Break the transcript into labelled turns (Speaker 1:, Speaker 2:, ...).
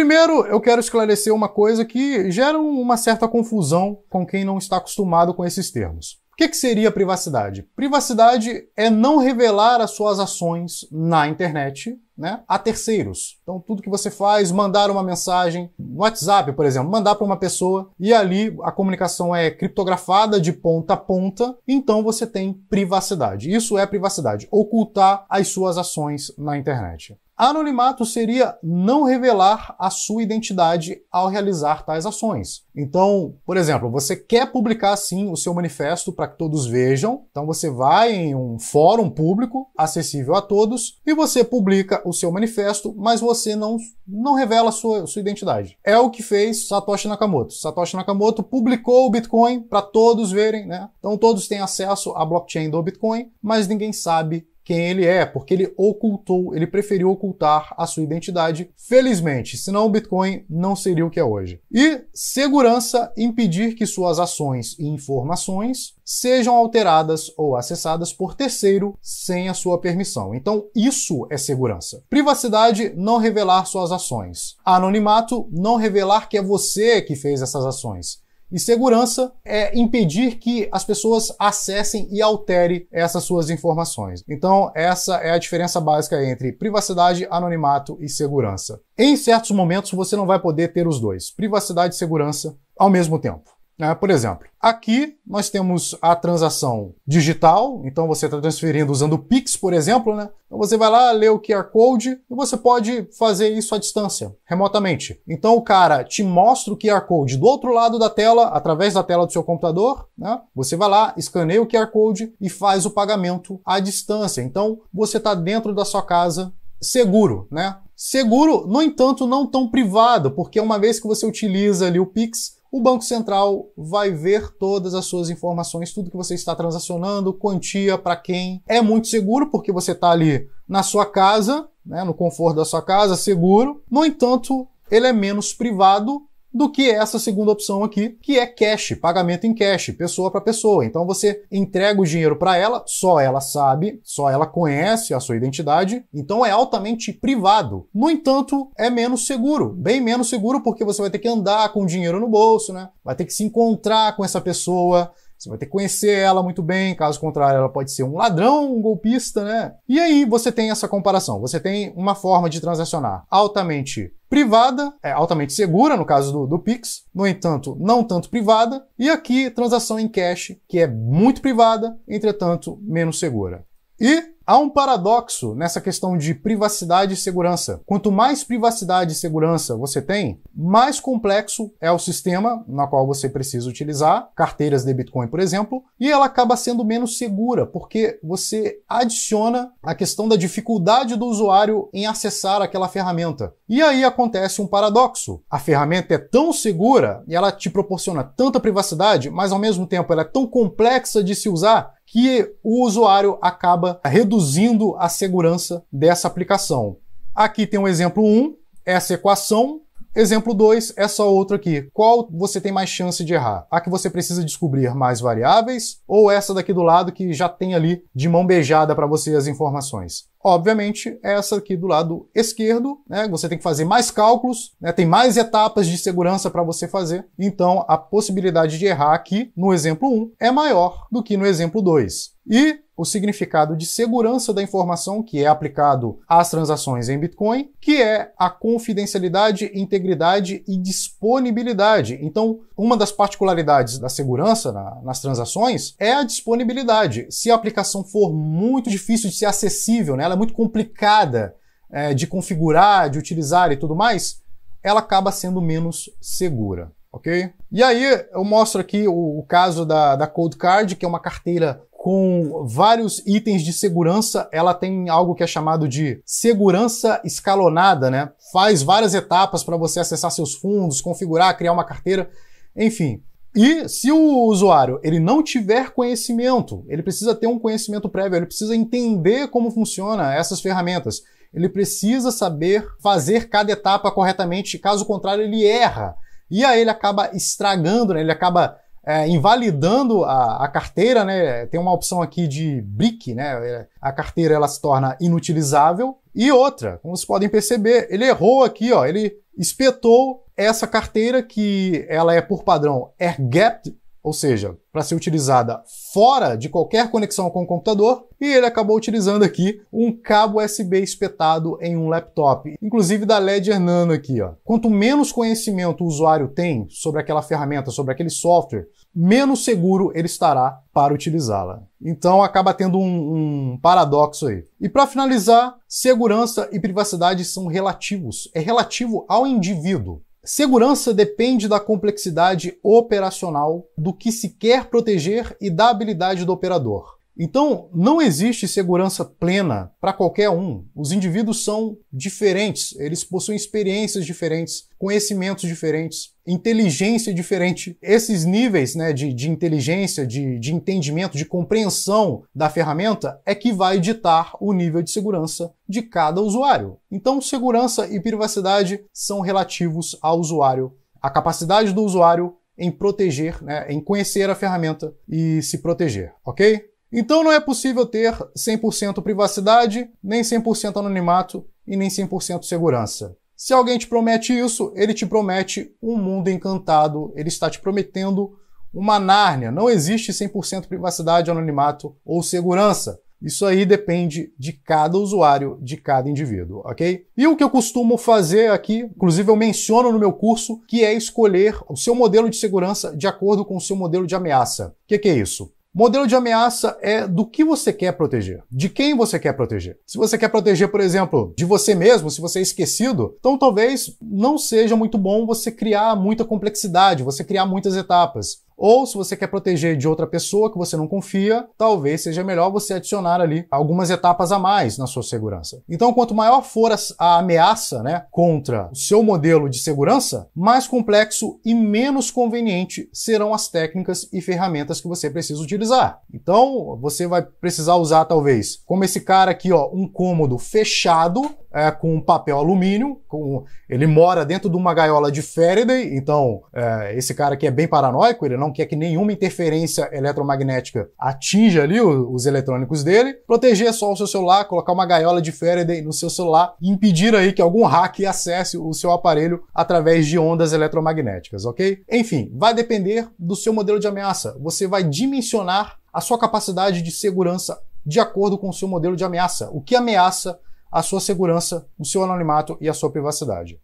Speaker 1: Primeiro, eu quero esclarecer uma coisa que gera uma certa confusão com quem não está acostumado com esses termos. O que, que seria privacidade? Privacidade é não revelar as suas ações na internet né, a terceiros. Então, tudo que você faz, mandar uma mensagem no WhatsApp, por exemplo, mandar para uma pessoa e ali a comunicação é criptografada de ponta a ponta, então você tem privacidade. Isso é privacidade, ocultar as suas ações na internet. Anonimato seria não revelar a sua identidade ao realizar tais ações. Então, por exemplo, você quer publicar sim o seu manifesto para que todos vejam, então você vai em um fórum público acessível a todos e você publica o seu manifesto, mas você não, não revela a sua, sua identidade. É o que fez Satoshi Nakamoto. Satoshi Nakamoto publicou o Bitcoin para todos verem, né? Então todos têm acesso à blockchain do Bitcoin, mas ninguém sabe quem ele é, porque ele ocultou, ele preferiu ocultar a sua identidade, felizmente, senão o Bitcoin não seria o que é hoje. E segurança, impedir que suas ações e informações sejam alteradas ou acessadas por terceiro sem a sua permissão. Então, isso é segurança. Privacidade, não revelar suas ações. Anonimato, não revelar que é você que fez essas ações. E segurança é impedir que as pessoas acessem e alterem essas suas informações. Então, essa é a diferença básica entre privacidade, anonimato e segurança. Em certos momentos, você não vai poder ter os dois, privacidade e segurança, ao mesmo tempo. Né? Por exemplo, aqui nós temos a transação digital, então você está transferindo usando o Pix, por exemplo, né? Então você vai lá, lê o QR Code e você pode fazer isso à distância, remotamente. Então o cara te mostra o QR Code do outro lado da tela, através da tela do seu computador, né? Você vai lá, escaneia o QR Code e faz o pagamento à distância. Então você está dentro da sua casa seguro, né? Seguro, no entanto, não tão privado, porque uma vez que você utiliza ali o Pix, o Banco Central vai ver todas as suas informações, tudo que você está transacionando, quantia, para quem. É muito seguro, porque você está ali na sua casa, né, no conforto da sua casa, seguro. No entanto, ele é menos privado do que essa segunda opção aqui, que é cash, pagamento em cash, pessoa para pessoa. Então você entrega o dinheiro para ela, só ela sabe, só ela conhece a sua identidade, então é altamente privado. No entanto, é menos seguro, bem menos seguro porque você vai ter que andar com o dinheiro no bolso, né? Vai ter que se encontrar com essa pessoa, você vai ter que conhecer ela muito bem, caso contrário, ela pode ser um ladrão, um golpista, né? E aí você tem essa comparação. Você tem uma forma de transacionar altamente privada, é altamente segura no caso do, do Pix, no entanto, não tanto privada, e aqui transação em cash, que é muito privada, entretanto, menos segura. E há um paradoxo nessa questão de privacidade e segurança. Quanto mais privacidade e segurança você tem, mais complexo é o sistema na qual você precisa utilizar, carteiras de Bitcoin, por exemplo, e ela acaba sendo menos segura, porque você adiciona a questão da dificuldade do usuário em acessar aquela ferramenta. E aí acontece um paradoxo. A ferramenta é tão segura e ela te proporciona tanta privacidade, mas ao mesmo tempo ela é tão complexa de se usar que o usuário acaba reduzindo a segurança dessa aplicação. Aqui tem um exemplo 1, essa equação. Exemplo 2, essa é outra aqui. Qual você tem mais chance de errar? A que você precisa descobrir mais variáveis ou essa daqui do lado que já tem ali de mão beijada para você as informações? Obviamente, essa aqui do lado esquerdo, né? Você tem que fazer mais cálculos, né? Tem mais etapas de segurança para você fazer. Então, a possibilidade de errar aqui no exemplo 1 é maior do que no exemplo 2 e o significado de segurança da informação que é aplicado às transações em Bitcoin, que é a confidencialidade, integridade e disponibilidade. Então, uma das particularidades da segurança na, nas transações é a disponibilidade. Se a aplicação for muito difícil de ser acessível, né, ela é muito complicada é, de configurar, de utilizar e tudo mais, ela acaba sendo menos segura ok? E aí eu mostro aqui o, o, caso da, da Cold Card, que é uma carteira com vários itens de segurança, ela tem algo que é chamado de segurança escalonada, né? Faz várias etapas para você acessar seus fundos, configurar, criar uma carteira, enfim. E se o usuário ele não tiver conhecimento, ele precisa ter um conhecimento prévio, ele precisa entender como funciona essas ferramentas. Ele precisa saber fazer cada etapa corretamente, caso contrário ele erra. E aí ele acaba estragando, né? ele acaba é, invalidando a, a, carteira, né? Tem uma opção aqui de brick, né? É, a carteira ela se torna inutilizável. E outra, como vocês podem perceber, ele errou aqui, ó. Ele espetou essa carteira que ela é por padrão air gapped ou seja, para ser utilizada fora de qualquer conexão com o computador, e ele acabou utilizando aqui um cabo USB espetado em um laptop, inclusive da Ledger Nano aqui. Ó. Quanto menos conhecimento o usuário tem sobre aquela ferramenta, sobre aquele software, menos seguro ele estará para utilizá-la. Então acaba tendo um, um paradoxo aí. E para finalizar, segurança e privacidade são relativos. É relativo ao indivíduo. Segurança depende da complexidade operacional, do que se quer proteger e da habilidade do operador. Então, não existe segurança plena para qualquer um. Os indivíduos são diferentes, eles possuem experiências diferentes, conhecimentos diferentes, inteligência diferente. Esses níveis né, de, de inteligência, de, de entendimento, de compreensão da ferramenta é que vai ditar o nível de segurança de cada usuário. Então, segurança e privacidade são relativos ao usuário. A capacidade do usuário em proteger, né, em conhecer a ferramenta e se proteger, ok? Então não é possível ter 100% privacidade, nem 100% anonimato e nem 100% segurança. Se alguém te promete isso, ele te promete um mundo encantado, ele está te prometendo uma Nárnia. Não existe 100% privacidade, anonimato ou segurança. Isso aí depende de cada usuário, de cada indivíduo, ok? E o que eu costumo fazer aqui, inclusive eu menciono no meu curso, que é escolher o seu modelo de segurança de acordo com o seu modelo de ameaça. O que, que é isso? Modelo de ameaça é do que você quer proteger, de quem você quer proteger. Se você quer proteger, por exemplo, de você mesmo, se você é esquecido, então talvez não seja muito bom você criar muita complexidade, você criar muitas etapas. Ou se você quer proteger de outra pessoa que você não confia, talvez seja melhor você adicionar ali algumas etapas a mais na sua segurança. Então, quanto maior for a ameaça né, contra o seu modelo de segurança, mais complexo e menos conveniente serão as técnicas e ferramentas que você precisa utilizar. Então, você vai precisar usar, talvez, como esse cara aqui, ó, um cômodo fechado é, com papel alumínio, com... ele mora dentro de uma gaiola de Faraday, então é, esse cara aqui é bem paranoico, ele não quer que nenhuma interferência eletromagnética atinja ali os, os eletrônicos dele, proteger é só o seu celular, colocar uma gaiola de Faraday no seu celular e impedir aí que algum hack acesse o seu aparelho através de ondas eletromagnéticas, ok? Enfim, vai depender do seu modelo de ameaça. Você vai dimensionar a sua capacidade de segurança de acordo com o seu modelo de ameaça. O que ameaça a sua segurança, o seu anonimato e a sua privacidade.